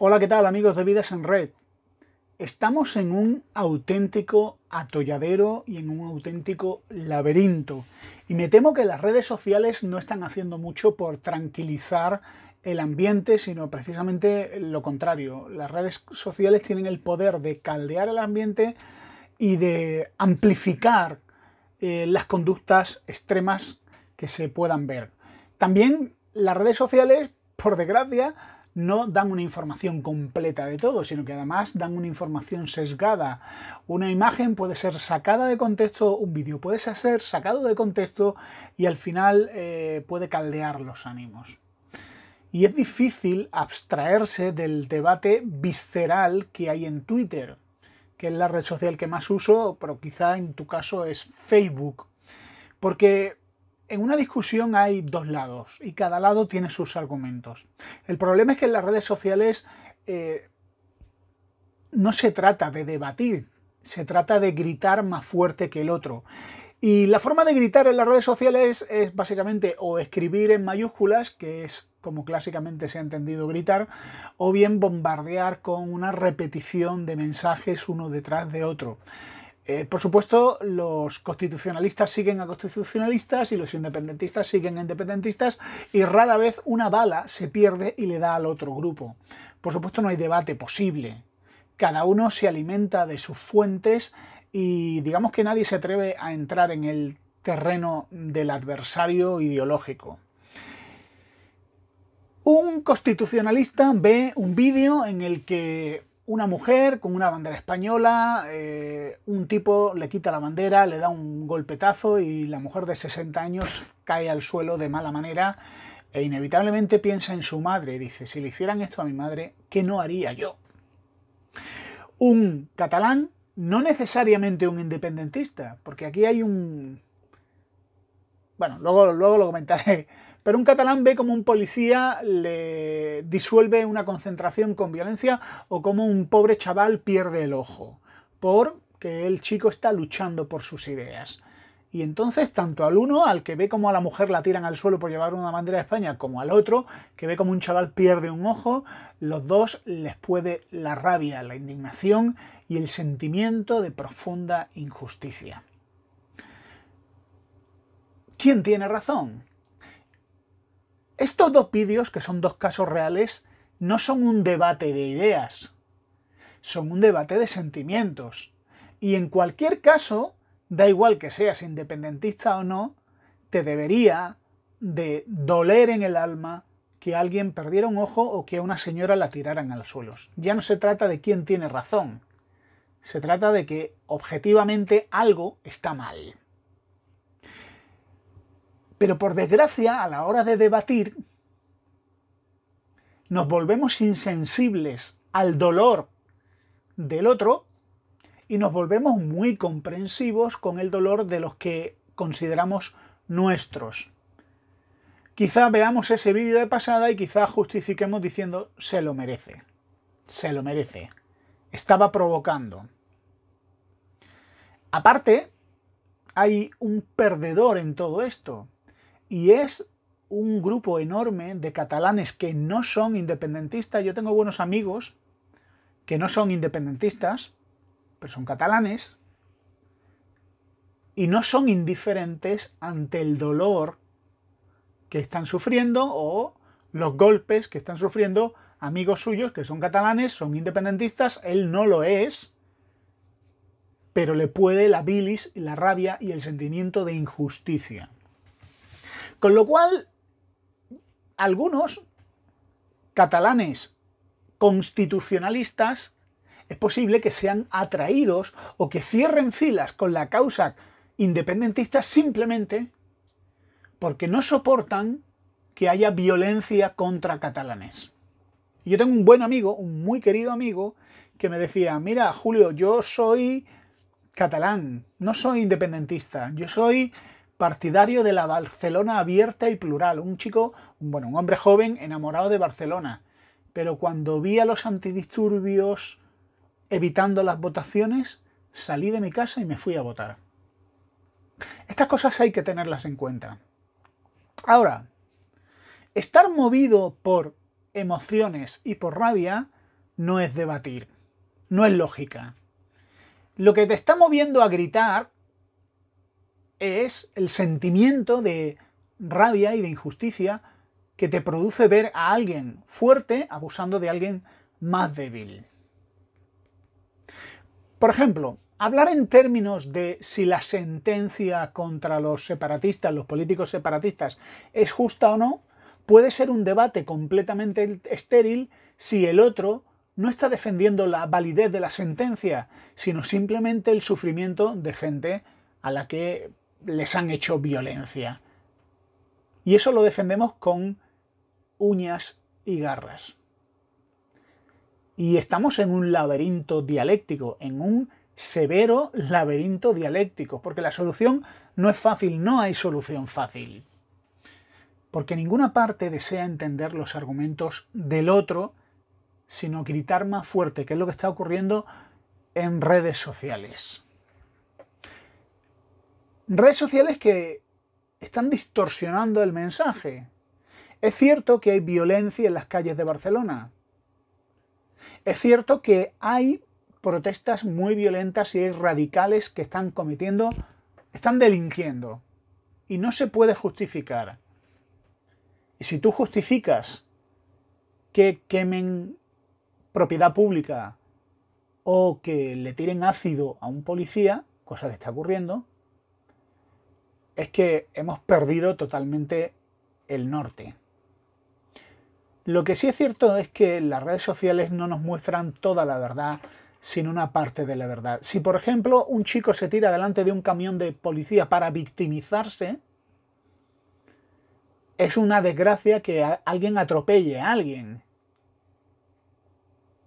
Hola, ¿qué tal amigos de Vidas en Red? Estamos en un auténtico atolladero y en un auténtico laberinto. Y me temo que las redes sociales no están haciendo mucho por tranquilizar el ambiente, sino precisamente lo contrario. Las redes sociales tienen el poder de caldear el ambiente y de amplificar eh, las conductas extremas que se puedan ver. También las redes sociales, por desgracia, no dan una información completa de todo, sino que además dan una información sesgada. Una imagen puede ser sacada de contexto, un vídeo puede ser sacado de contexto y al final eh, puede caldear los ánimos. Y es difícil abstraerse del debate visceral que hay en Twitter, que es la red social que más uso, pero quizá en tu caso es Facebook. Porque en una discusión hay dos lados y cada lado tiene sus argumentos. El problema es que en las redes sociales eh, no se trata de debatir, se trata de gritar más fuerte que el otro. Y la forma de gritar en las redes sociales es básicamente o escribir en mayúsculas, que es como clásicamente se ha entendido gritar, o bien bombardear con una repetición de mensajes uno detrás de otro. Eh, por supuesto, los constitucionalistas siguen a constitucionalistas y los independentistas siguen a independentistas y rara vez una bala se pierde y le da al otro grupo. Por supuesto, no hay debate posible. Cada uno se alimenta de sus fuentes y digamos que nadie se atreve a entrar en el terreno del adversario ideológico. Un constitucionalista ve un vídeo en el que una mujer con una bandera española, eh, un tipo le quita la bandera, le da un golpetazo y la mujer de 60 años cae al suelo de mala manera e inevitablemente piensa en su madre dice, si le hicieran esto a mi madre, ¿qué no haría yo? Un catalán, no necesariamente un independentista, porque aquí hay un... Bueno, luego, luego lo comentaré pero un catalán ve como un policía le disuelve una concentración con violencia o como un pobre chaval pierde el ojo, porque el chico está luchando por sus ideas. Y entonces, tanto al uno, al que ve como a la mujer la tiran al suelo por llevar una bandera de España, como al otro, que ve como un chaval pierde un ojo, los dos les puede la rabia, la indignación y el sentimiento de profunda injusticia. ¿Quién tiene razón? Estos dos vídeos, que son dos casos reales, no son un debate de ideas, son un debate de sentimientos. Y en cualquier caso, da igual que seas independentista o no, te debería de doler en el alma que alguien perdiera un ojo o que a una señora la tiraran al suelos. Ya no se trata de quién tiene razón, se trata de que objetivamente algo está mal. Pero por desgracia, a la hora de debatir, nos volvemos insensibles al dolor del otro y nos volvemos muy comprensivos con el dolor de los que consideramos nuestros. Quizá veamos ese vídeo de pasada y quizá justifiquemos diciendo se lo merece. Se lo merece. Estaba provocando. Aparte, hay un perdedor en todo esto y es un grupo enorme de catalanes que no son independentistas. Yo tengo buenos amigos que no son independentistas, pero son catalanes, y no son indiferentes ante el dolor que están sufriendo o los golpes que están sufriendo amigos suyos que son catalanes, son independentistas, él no lo es, pero le puede la bilis, la rabia y el sentimiento de injusticia. Con lo cual, algunos catalanes constitucionalistas es posible que sean atraídos o que cierren filas con la causa independentista simplemente porque no soportan que haya violencia contra catalanes. Yo tengo un buen amigo, un muy querido amigo, que me decía, mira Julio, yo soy catalán, no soy independentista, yo soy partidario de la Barcelona abierta y plural, un chico, bueno, un hombre joven enamorado de Barcelona. Pero cuando vi a los antidisturbios evitando las votaciones, salí de mi casa y me fui a votar. Estas cosas hay que tenerlas en cuenta. Ahora, estar movido por emociones y por rabia no es debatir, no es lógica. Lo que te está moviendo a gritar es el sentimiento de rabia y de injusticia que te produce ver a alguien fuerte abusando de alguien más débil. Por ejemplo, hablar en términos de si la sentencia contra los separatistas, los políticos separatistas, es justa o no, puede ser un debate completamente estéril si el otro no está defendiendo la validez de la sentencia, sino simplemente el sufrimiento de gente a la que les han hecho violencia. Y eso lo defendemos con uñas y garras. Y estamos en un laberinto dialéctico, en un severo laberinto dialéctico, porque la solución no es fácil, no hay solución fácil. Porque ninguna parte desea entender los argumentos del otro, sino gritar más fuerte, que es lo que está ocurriendo en redes sociales redes sociales que están distorsionando el mensaje. Es cierto que hay violencia en las calles de Barcelona. Es cierto que hay protestas muy violentas y radicales que están cometiendo, están delinquiendo. Y no se puede justificar. Y si tú justificas que quemen propiedad pública o que le tiren ácido a un policía, cosa que está ocurriendo, es que hemos perdido totalmente el norte. Lo que sí es cierto es que las redes sociales no nos muestran toda la verdad, sino una parte de la verdad. Si por ejemplo un chico se tira delante de un camión de policía para victimizarse, es una desgracia que alguien atropelle a alguien.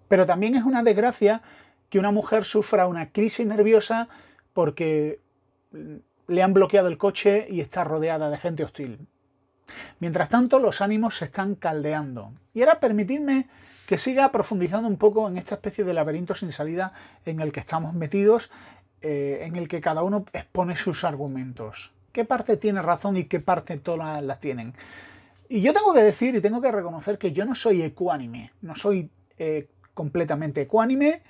Pero también es una desgracia que una mujer sufra una crisis nerviosa porque le han bloqueado el coche y está rodeada de gente hostil. Mientras tanto, los ánimos se están caldeando. Y ahora permitidme que siga profundizando un poco en esta especie de laberinto sin salida en el que estamos metidos, eh, en el que cada uno expone sus argumentos. ¿Qué parte tiene razón y qué parte todas las tienen? Y yo tengo que decir y tengo que reconocer que yo no soy ecuánime, no soy eh, completamente ecuánime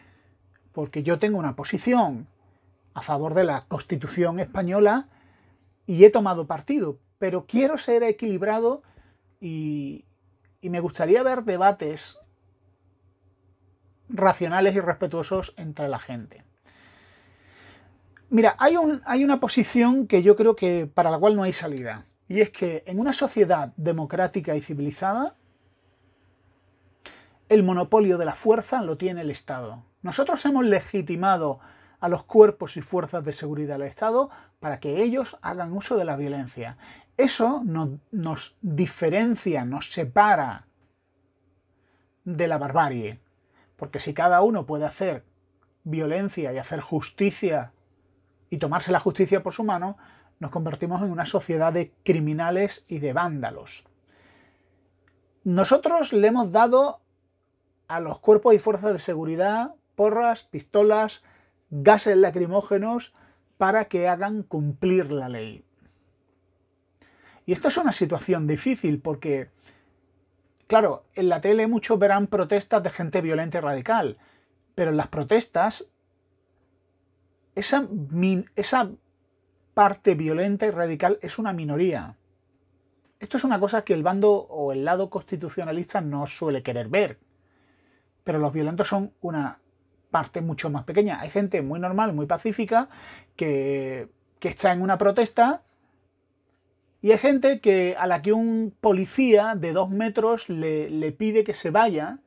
porque yo tengo una posición, a favor de la Constitución española y he tomado partido, pero quiero ser equilibrado y, me gustaría ver debates racionales y respetuosos entre la gente. Mira, hay, una posición que yo creo que para la cual no hay salida. Y es que en una sociedad democrática y civilizada, el monopolio de la fuerza lo tiene el Estado. Nosotros hemos legitimado a los cuerpos y fuerzas de seguridad del Estado para que ellos hagan uso de la violencia. Eso no, nos diferencia, nos separa de la barbarie. Porque si cada uno puede hacer violencia y hacer justicia y tomarse la justicia por su mano, nos convertimos en una sociedad de criminales y de vándalos. Nosotros le hemos dado a los cuerpos y fuerzas de seguridad porras, pistolas, gases lacrimógenos para que hagan cumplir la ley. Y esta es una situación difícil porque, claro, en la tele muchos verán protestas de gente violenta y radical, pero en las protestas esa, esa parte violenta y radical es una minoría. Esto es una cosa que el bando o el lado constitucionalista no suele querer ver, pero los violentos son una parte mucho más pequeña. Hay gente muy normal, muy pacífica, que, está en una protesta y hay gente que, a la que un policía de dos metros le, le, pide que se vaya.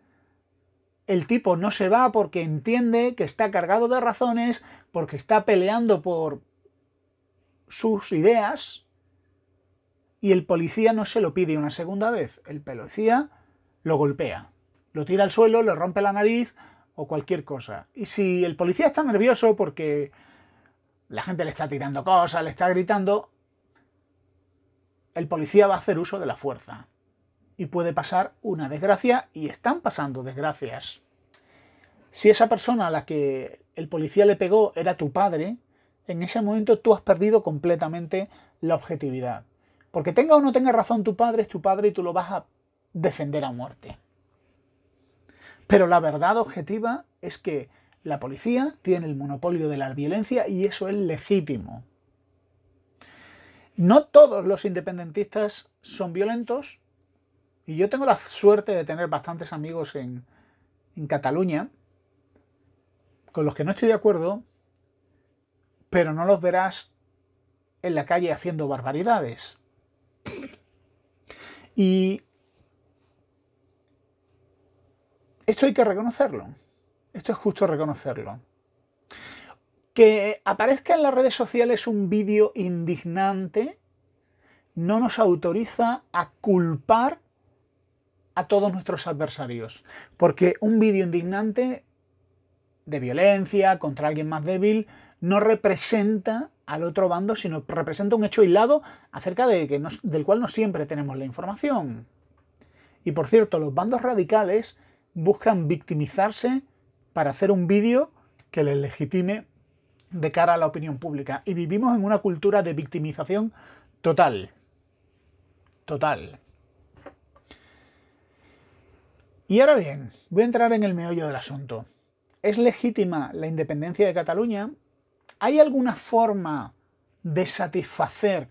El tipo no se va porque entiende que está cargado de razones, porque está peleando por sus ideas. Y el policía no se lo pide una segunda vez. El policía lo golpea, lo tira al suelo, le rompe la nariz, o cualquier cosa. Y si el policía está nervioso porque la gente le está tirando cosas, le está gritando, el policía va a hacer uso de la fuerza. Y puede pasar una desgracia y están pasando desgracias. Si esa persona a la que el policía le pegó era tu padre, en ese momento tú has perdido completamente la objetividad. Porque tenga o no tenga razón tu padre, es tu padre y tú lo vas a defender a muerte. Pero la verdad objetiva es que la policía tiene el monopolio de la violencia y eso es legítimo. No todos los independentistas son violentos. Y yo tengo la suerte de tener bastantes amigos en, en Cataluña con los que no estoy de acuerdo, pero no los verás en la calle haciendo barbaridades. Y Esto hay que reconocerlo. Esto es justo reconocerlo. Que aparezca en las redes sociales un vídeo indignante no nos autoriza a culpar a todos nuestros adversarios. Porque un vídeo indignante de violencia contra alguien más débil no representa al otro bando, sino representa un hecho aislado acerca de que del cual no siempre tenemos la información. Y por cierto, los bandos radicales buscan victimizarse para hacer un vídeo que les legitime de cara a la opinión pública. Y vivimos en una cultura de victimización total. Total. Y ahora bien, voy a entrar en el meollo del asunto. ¿Es legítima la independencia de Cataluña? ¿Hay alguna forma de satisfacer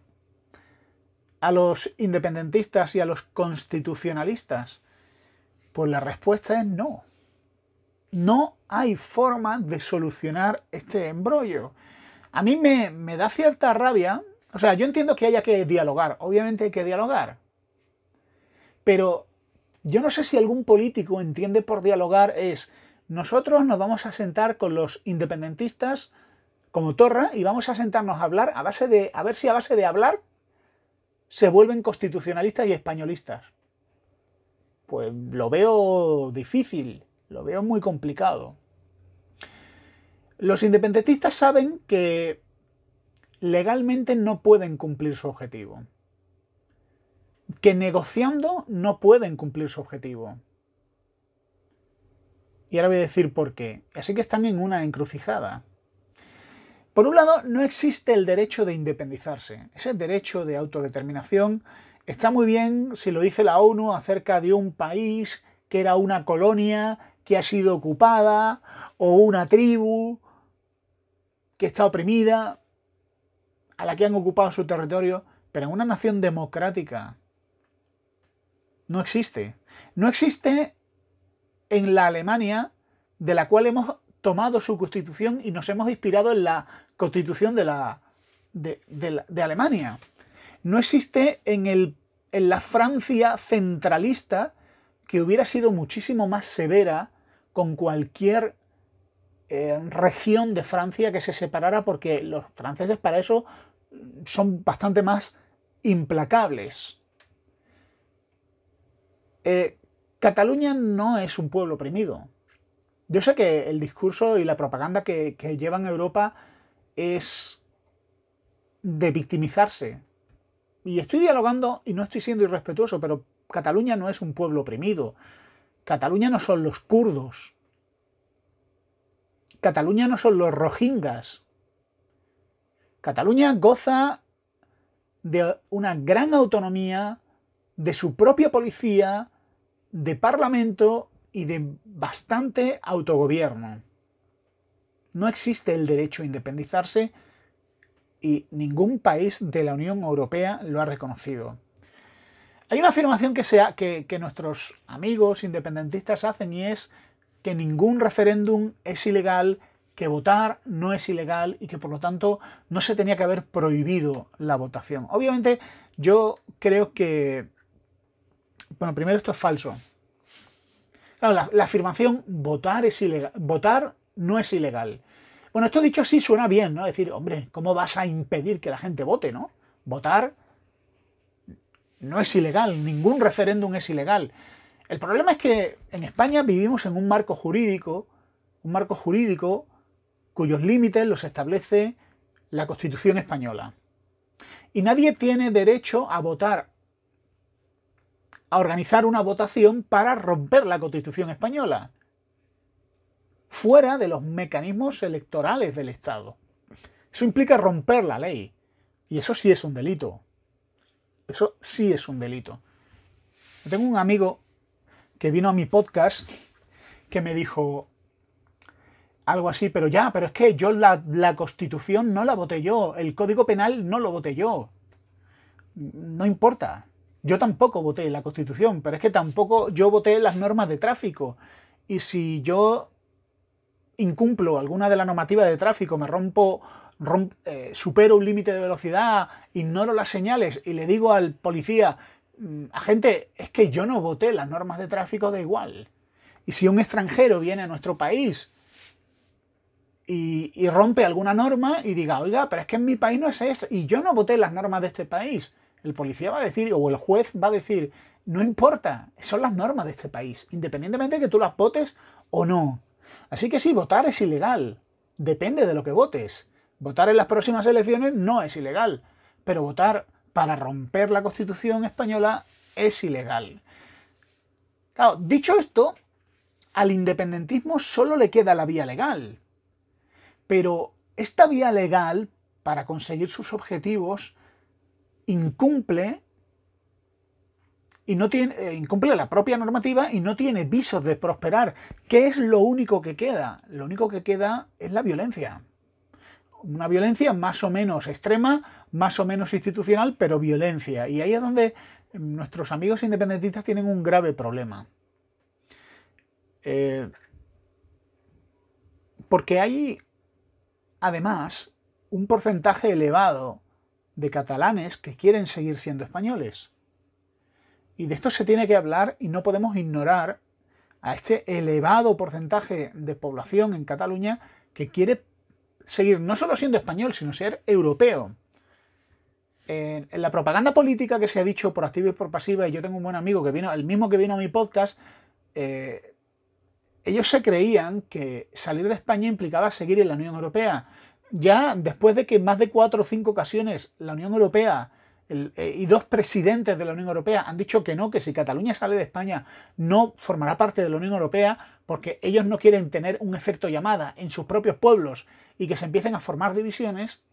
a los independentistas y a los constitucionalistas pues la respuesta es no. No hay forma de solucionar este embrollo. A mí me, me da cierta rabia. O sea, yo entiendo que haya que dialogar. Obviamente hay que dialogar. Pero yo no sé si algún político entiende por dialogar es nosotros nos vamos a sentar con los independentistas como Torra y vamos a sentarnos a hablar a base de a ver si a base de hablar se vuelven constitucionalistas y españolistas pues lo veo difícil, lo veo muy complicado. Los independentistas saben que legalmente no pueden cumplir su objetivo, que negociando no pueden cumplir su objetivo. Y ahora voy a decir por qué. Así que están en una encrucijada. Por un lado, no existe el derecho de independizarse, ese derecho de autodeterminación Está muy bien si lo dice la ONU acerca de un país que era una colonia que ha sido ocupada o una tribu que está oprimida, a la que han ocupado su territorio, pero en una nación democrática no existe. No existe en la Alemania de la cual hemos tomado su constitución y nos hemos inspirado en la constitución de, la, de, Alemania no existe en, la Francia centralista que hubiera sido muchísimo más severa con cualquier eh, región de Francia que se separara porque los franceses para eso mm, son bastante más implacables. Eh, Cataluña no es un pueblo oprimido. Yo sé que el discurso y la propaganda que, que llevan Europa es de victimizarse, y estoy dialogando y no estoy siendo irrespetuoso, pero Cataluña no es un pueblo oprimido. Cataluña no son los kurdos. Cataluña no son los rohingyas. Cataluña goza de una gran autonomía, de su propia policía, de parlamento y de bastante autogobierno. No existe el derecho a independizarse y ningún país de la Unión Europea lo ha reconocido. Hay una afirmación que, sea, que, nuestros amigos independentistas hacen y es que ningún referéndum es ilegal, que votar no es ilegal y que por lo tanto no se tenía que haber prohibido la votación. Obviamente yo creo que... Bueno, primero esto es falso. la, la afirmación votar, es ilegal, votar no es ilegal bueno, esto dicho así suena bien, ¿no? Es decir, hombre, ¿cómo vas a impedir que la gente vote, no? Votar no es ilegal, ningún referéndum es ilegal. El problema es que en España vivimos en un marco jurídico, un marco jurídico cuyos límites los establece la Constitución española. Y nadie tiene derecho a votar, a organizar una votación para romper la Constitución española fuera de los mecanismos electorales del Estado. Eso implica romper la ley. Y eso sí es un delito. Eso sí es un delito. tengo un amigo que vino a mi podcast que me dijo algo así, pero ya, pero es que yo la, la constitución no la voté yo, el código penal no lo voté yo. No importa. Yo tampoco voté la constitución, pero es que tampoco yo voté las normas de tráfico. Y si yo incumplo alguna de las normativas de tráfico, me rompo, eh, supero un límite de velocidad, ignoro las señales y le digo al policía, mm, agente, es que yo no voté las normas de tráfico de igual. Y si un extranjero viene a nuestro país y, y, rompe alguna norma y diga, oiga, pero es que en mi país no es eso, y yo no voté las normas de este país, el policía va a decir, o el juez va a decir, no importa, son las normas de este país, independientemente de que tú las votes o no. Así que sí, votar es ilegal. Depende de lo que votes. Votar en las próximas elecciones no es ilegal, pero votar para romper la Constitución española es ilegal. dicho esto, al independentismo solo le queda la vía legal. Pero esta vía legal, para conseguir sus objetivos, incumple y no tiene, eh, incumple la propia normativa y no tiene visos de prosperar. ¿Qué es lo único que queda? Lo único que queda es la violencia. Una violencia más o menos extrema, más o menos institucional, pero violencia. Y ahí es donde nuestros amigos independentistas tienen un grave problema. Eh, porque hay, además, un porcentaje elevado de catalanes que quieren seguir siendo españoles y de esto se tiene que hablar y no podemos ignorar a este elevado porcentaje de población en Cataluña que quiere seguir no solo siendo español, sino ser europeo. En, la propaganda política que se ha dicho por activa y por pasiva, y yo tengo un buen amigo que vino, el mismo que vino a mi podcast, eh, ellos se creían que salir de España implicaba seguir en la Unión Europea. Ya después de que más de cuatro o cinco ocasiones la Unión Europea eh, y dos presidentes de la Unión Europea han dicho que no, que si Cataluña sale de España no formará parte de la Unión Europea porque ellos no quieren tener un efecto llamada en sus propios pueblos y que se empiecen a formar divisiones.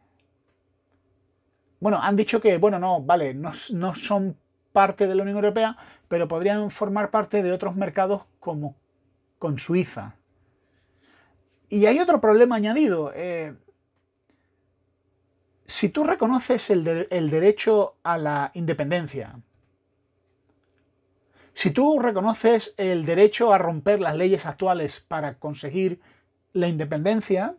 Bueno, han dicho que, bueno, no, vale, no, son parte de la Unión Europea, pero podrían formar parte de otros mercados como con Suiza. Y hay otro problema añadido. Eh, si tú reconoces el, derecho a la independencia, si tú reconoces el derecho a romper las leyes actuales para conseguir la independencia,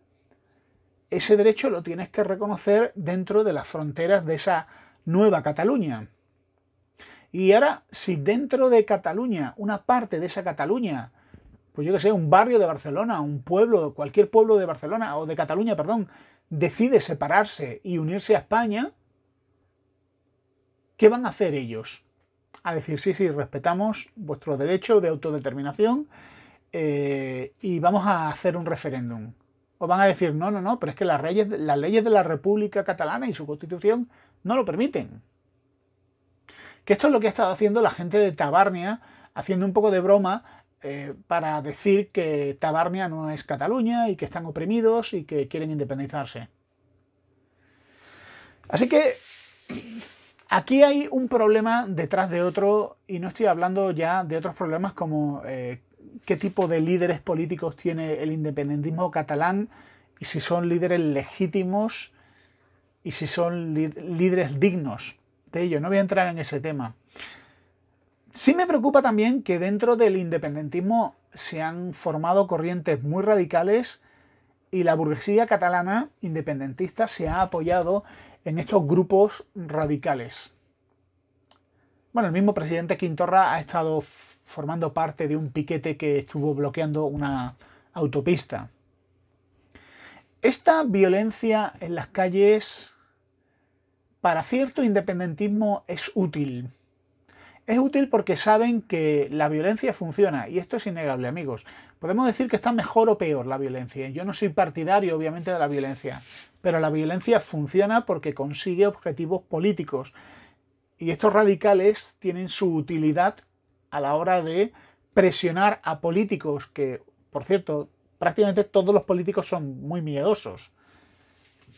ese derecho lo tienes que reconocer dentro de las fronteras de esa nueva Cataluña. Y ahora, si dentro de Cataluña, una parte de esa Cataluña, pues yo que sé, un barrio de Barcelona, un pueblo, cualquier pueblo de Barcelona o de Cataluña, perdón, decide separarse y unirse a España, ¿qué van a hacer ellos? A decir, sí, sí, respetamos vuestro derecho de autodeterminación eh, y vamos a hacer un referéndum. O van a decir, no, no, no, pero es que las, las leyes de la República Catalana y su constitución no lo permiten. Que esto es lo que ha estado haciendo la gente de Tabarnia, haciendo un poco de broma eh, para decir que Tabarnia no es Cataluña y que están oprimidos y que quieren independizarse. Así que aquí hay un problema detrás de otro y no estoy hablando ya de otros problemas como eh, qué tipo de líderes políticos tiene el independentismo catalán y si son líderes legítimos y si son líderes dignos de ello. No voy a entrar en ese tema. Sí me preocupa también que dentro del independentismo se han formado corrientes muy radicales y la burguesía catalana independentista se ha apoyado en estos grupos radicales. Bueno, el mismo presidente Quintorra ha estado formando parte de un piquete que estuvo bloqueando una autopista. Esta violencia en las calles para cierto independentismo es útil, es útil porque saben que la violencia funciona y esto es innegable, amigos. Podemos decir que está mejor o peor la violencia. Yo no soy partidario, obviamente, de la violencia, pero la violencia funciona porque consigue objetivos políticos. Y estos radicales tienen su utilidad a la hora de presionar a políticos que, por cierto, prácticamente todos los políticos son muy miedosos.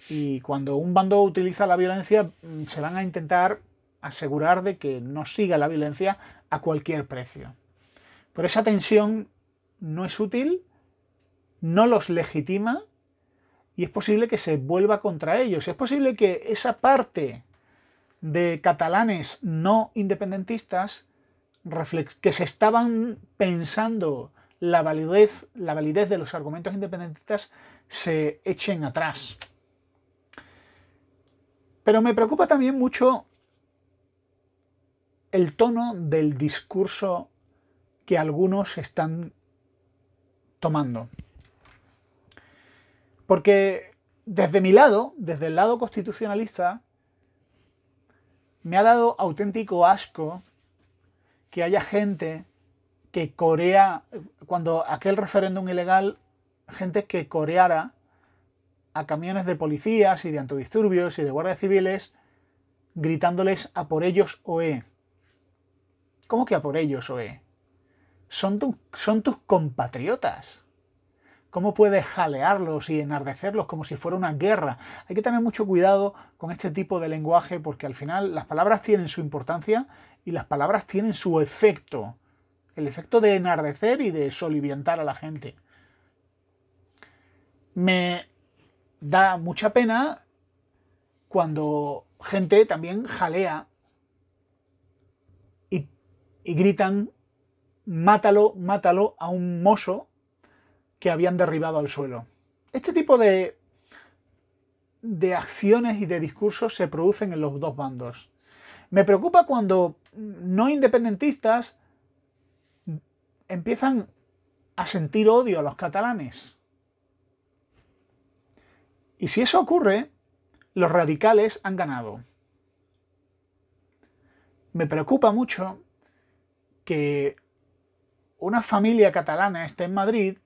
Y cuando un bando utiliza la violencia, mm, se van a intentar asegurar de que no siga la violencia a cualquier precio. Pero esa tensión no es útil, no los legitima y es posible que se vuelva contra ellos. Es posible que esa parte de catalanes no independentistas que se estaban pensando la validez, la validez de los argumentos independentistas se echen atrás. Pero me preocupa también mucho el tono del discurso que algunos están tomando. Porque desde mi lado, desde el lado constitucionalista, me ha dado auténtico asco que haya gente que corea, cuando aquel referéndum ilegal, gente que coreara a camiones de policías y de antidisturbios y de guardias civiles gritándoles a por ellos OE. ¿Cómo que a por ellos, Oe? Son, son tus compatriotas. ¿Cómo puedes jalearlos y enardecerlos como si fuera una guerra? Hay que tener mucho cuidado con este tipo de lenguaje porque al final las palabras tienen su importancia y las palabras tienen su efecto. El efecto de enardecer y de soliviantar a la gente. Me da mucha pena cuando gente también jalea y gritan, mátalo, mátalo a un mozo que habían derribado al suelo. Este tipo de, de acciones y de discursos se producen en los dos bandos. Me preocupa cuando no independentistas empiezan a sentir odio a los catalanes. Y si eso ocurre, los radicales han ganado. Me preocupa mucho que una familia catalana esté en Madrid,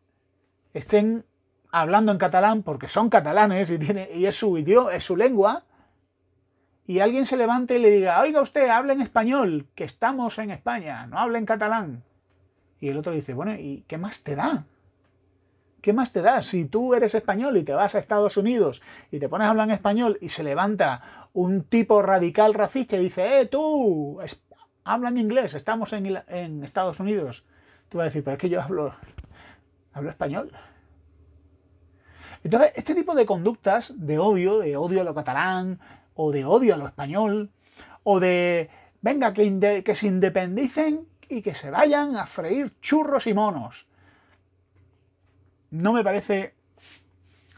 estén hablando en catalán porque son catalanes y, tiene, y es su idioma, es su lengua, y alguien se levante y le diga, oiga usted, hable en español, que estamos en España, no hable en catalán. Y el otro dice, bueno, ¿y qué más te da? ¿Qué más te da? Si tú eres español y te vas a Estados Unidos y te pones a hablar en español y se levanta un tipo radical racista y dice, eh, tú, hablan inglés, estamos en, Estados Unidos. Tú vas a decir, pero es que yo hablo, hablo español. Entonces, este tipo de conductas de odio, de odio a lo catalán, o de odio a lo español, o de, venga, que, que se independicen y que se vayan a freír churros y monos. No me parece,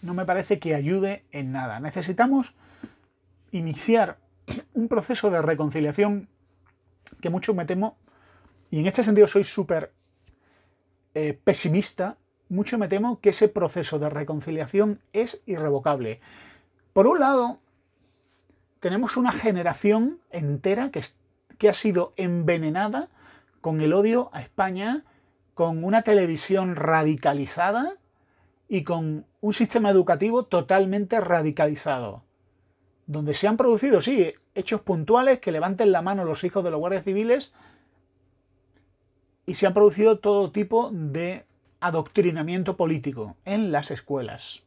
no me parece que ayude en nada. Necesitamos iniciar un proceso de reconciliación que mucho me temo, y en este sentido soy súper eh, pesimista, mucho me temo que ese proceso de reconciliación es irrevocable. Por un lado, tenemos una generación entera que ha sido envenenada con el odio a España, con una televisión radicalizada y con un sistema educativo totalmente radicalizado donde se han producido, sí, hechos puntuales que levanten la mano los hijos de los guardias civiles y se han producido todo tipo de adoctrinamiento político en las escuelas.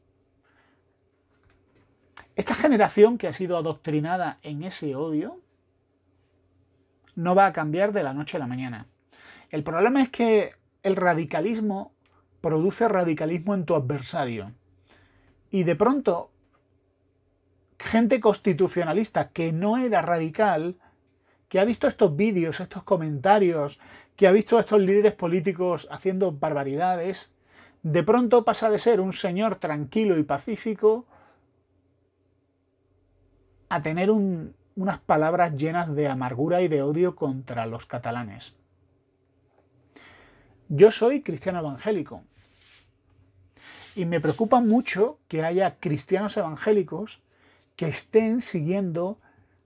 Esta generación que ha sido adoctrinada en ese odio no va a cambiar de la noche a la mañana. El problema es que el radicalismo produce radicalismo en tu adversario. Y de pronto gente constitucionalista que no era radical, que ha visto estos vídeos, estos comentarios, que ha visto a estos líderes políticos haciendo barbaridades, de pronto pasa de ser un señor tranquilo y pacífico a tener unas palabras llenas de amargura y de odio contra los catalanes. Yo soy cristiano evangélico y me preocupa mucho que haya cristianos evangélicos que estén siguiendo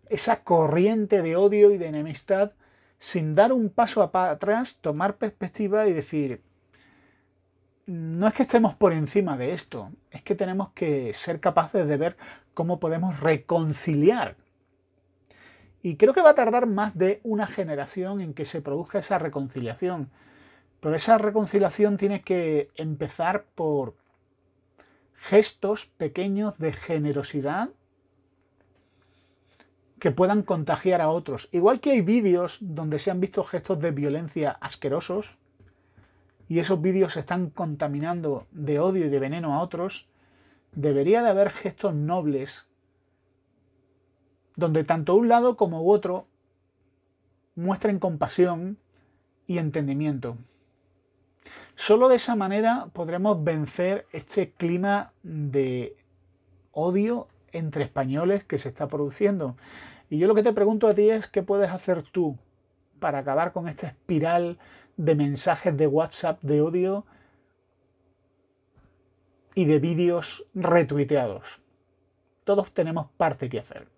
esa corriente de odio y de enemistad sin dar un paso atrás, tomar perspectiva y decir, no es que estemos por encima de esto, es que tenemos que ser capaces de ver cómo podemos reconciliar. Y creo que va a tardar más de una generación en que se produzca esa reconciliación. Pero esa reconciliación tiene que empezar por gestos pequeños de generosidad que puedan contagiar a otros. Igual que hay vídeos donde se han visto gestos de violencia asquerosos y esos vídeos se están contaminando de odio y de veneno a otros, debería de haber gestos nobles donde tanto un lado como otro muestren compasión y entendimiento. Solo de esa manera podremos vencer este clima de odio entre españoles que se está produciendo. Y yo lo que te pregunto a ti es qué puedes hacer tú para acabar con esta espiral de mensajes de WhatsApp de odio y de vídeos retuiteados. Todos tenemos parte que hacer.